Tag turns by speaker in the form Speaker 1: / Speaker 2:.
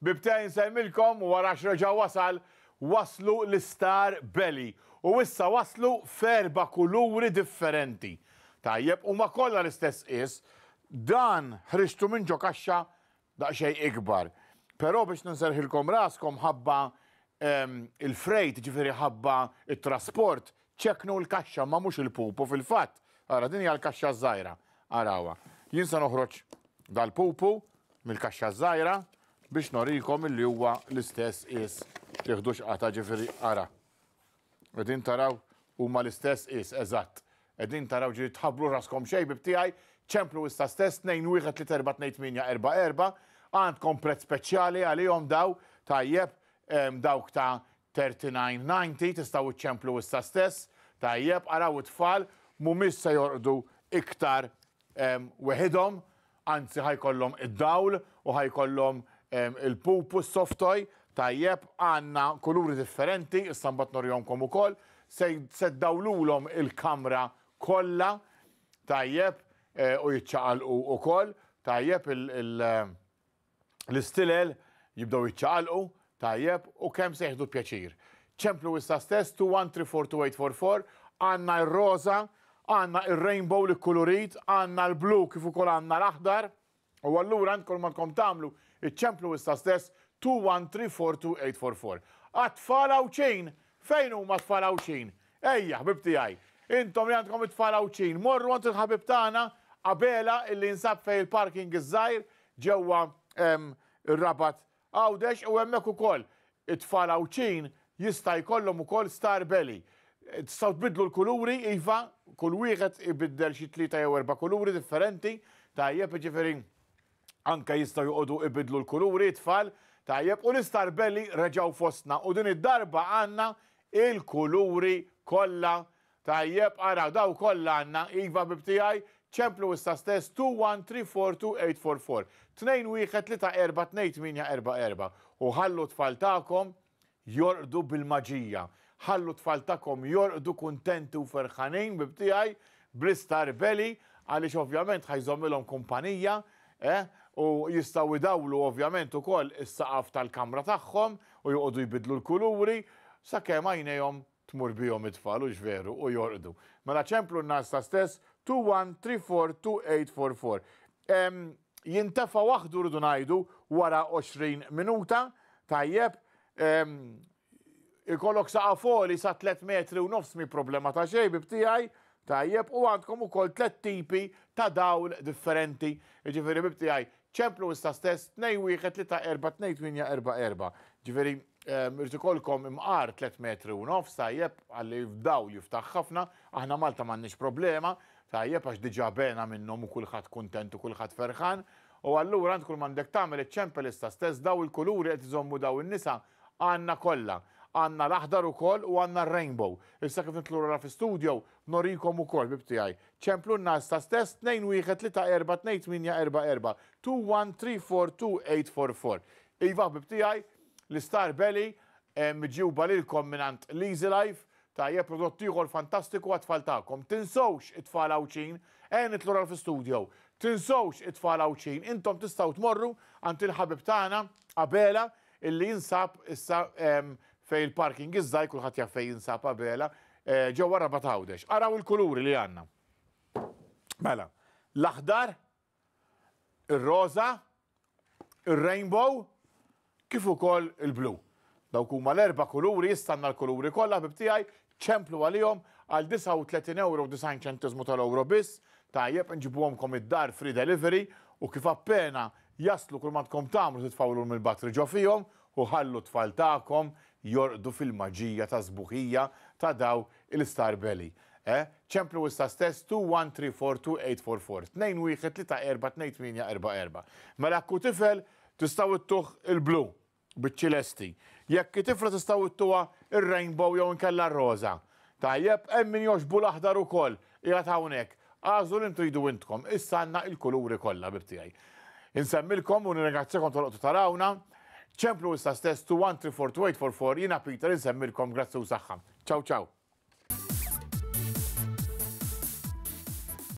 Speaker 1: Bibtej u wara xreġa wasal waslu l star belly u issa waslu ferba kuluri differenti. Tajjeb, u ma kollha l-istess is, dan ħriġtu minn ġo kaxxa daqsxejn ikbar. Però biex ninserħilkom raskom ħabba il-frejt, ġifiri ħabba il-trasport, ċeknu l-kaxxa ma mux il-pupu fil-fat. Ara, din hija l-kaxxa żgħira. Arawa. Jinsa noħroġ dal-pupu mill-kaxxa żgħira biex norikom il-li huwa l-istess is tieħdux qata ġifiri għara. Qegħdin taraw huma l-istess is eżatt. Qegħdin taraw ġiri tħabbru raskom xej tiegħi ċemplu issa stess 2-1-3-4-2-8-4 għandkom prezz speċjali għalihom daw tajjeb dawk ta' 39.90 tistaw iċċemplu issa stess tajjeb għaraw it-tfal mumis se jordu iktar weħidhom anzi ħajkollhom id-dawl u ħajkollhom il-pupu, softoj, tajjeb, għanna kuluri differenti, il-sambat norjonkom e, u koll, seddawlulom il-kamra kolla, tajjeb, u jitċaqal u koll, tajjeb l-istilel jibdaw jitċaqal u, tajjeb, u kem seħdu pjaċir. ċemplu issa stess, 2, 1, 3, 4, 2, 8, 4, 4, għanna il-roza, għanna il-rainbow li kulurit, għanna il-blu kifu kol għanna l aħdar u għallura għandkol ma tamlu Iċċemplu ċemplu issa stess 2134284. Għatfala u fejn huma tfala u Ejja, ħbib tiegħi. Intom li għandkom tfala u morru għand il-ħabib tagħna għabela illi nsab fej il-parking iż żajr ġewwa il rabat għawdex u hemmhekk ukoll it-tfala u ċin jista' jkollhom ukoll star belly. Tistaw tbidlu l-kuluri, iva, kull wieħed ibiddel xi tlieta jew erba' kuluri differenti, tajjeb ġifieri anka jista juqodu ibidlu l-kuluri tfal, tajjeb u l Belli reġaw fostna. U din id-darba għanna il-kuluri kolla. Tajjeb għara daw kolla għanna, iva bibtijaj, ċemplu issa stess 2-1-3-4-2-8-4-4. Tnejn U ħallu tfal ta'kom jordu bil-maġija. ħallu tfal ta'kom jordu kontenti u ferħanin bibtijaj bl Belli għalix ovvjament ħajżommilom kumpanija, eh? u jistaw idawlu ovvjament ukoll is-saqaf tal-kamra tagħhom u joqogħdu jbidlu l-kuluri sakemm għajnejhom tmur bihom it-tfal u xveru u jorqdu. Mela ċemplu n-nas ta' stess 21342844. Jintefa waħdu rridu ngħidu wara 20 minuta tajjeb ikollok foli sa' 3 metri u nofs mi problema ta' xej bibtijaj tajjeb u għandkom ukoll 3 tipi ta' dawl differenti. Ġifieri b'tijaj. Ċemplu ta' stess 2 1 3 4 erba' erba 4 Ġifiri, irtikolkom imqar 3 metri u nof, jieb, għalli f'daw li ftaħ ħafna, aħna Malta mannix problema, jieb għax diġa bena minnom u kullħat kontent u kullħat ferħan, u għallura għand kull mandek tamel il-Champions ta' stess daw il-kuluri għet iżommu daw il-nisa għanna kolla għanna l-aħdar u koll u għanna rainbow Issa kif nitlu ra fi-studio, norikom u koll bibtijaj. ċemplu n-nas ta' stess 2-1-3-4-2-8-4-4-2-1-3-4-2-8-4-4. Iva bibtijaj, l-Star Belly, eh, mġiw lilkom minant Lazy Life, ta' je prodotti għol fantastiku għatfall ta'kom. Tinsowx it-tfal għawċin, għen eh, nitlu ra fi-studio. Tinsowx it-tfal għawċin, intom tistaw tmorru għant il-ħabib tagħna għabela, illi jinsab issa fej il-parking iżdaj kulħadd jaf fej jinsab qabela eh, ġew wara batawdex. Araw il-kuluri li għandna. Mela, l-aħdar, ir-roża, ir-rainbow, kif ukoll il-blu. Dawk huma l-erba' kuluri jistanna l-kuluri kollha bibtijaj ċemplu għalihom għal 39 euro 90 ċentizmu tal-euro biss, tajjeb kom id-dar free delivery u kif appena jaslu kull ma tkom tagħmlu titfawlu mill-batri ġo fihom u ħallu tfal tagħkom jordu fil-maġija ta' zbuħija ta' daw il-Star Belly. E, ċemplu wista stess 2-1-3-4-2-8-4-4-2-1-3-4-8-4-4. Mela kku tifel tistaw it-tuħ il-blu bil-ċilesti. Jekk tifla tistaw it-tuħ il-rainbow jew nkella roza Tajjeb, emmin joġbu l-ahdar u koll, jgħat hawnek. Għazu l-intu jidu intkom, issanna il-kuluri kolla bibtijaj. Insemmilkom u n-ringazzekom tal-qtu tarawna ċemplu issa stess 4 jina Peter insemmilkom grazzu saħħa. Ciao ciao.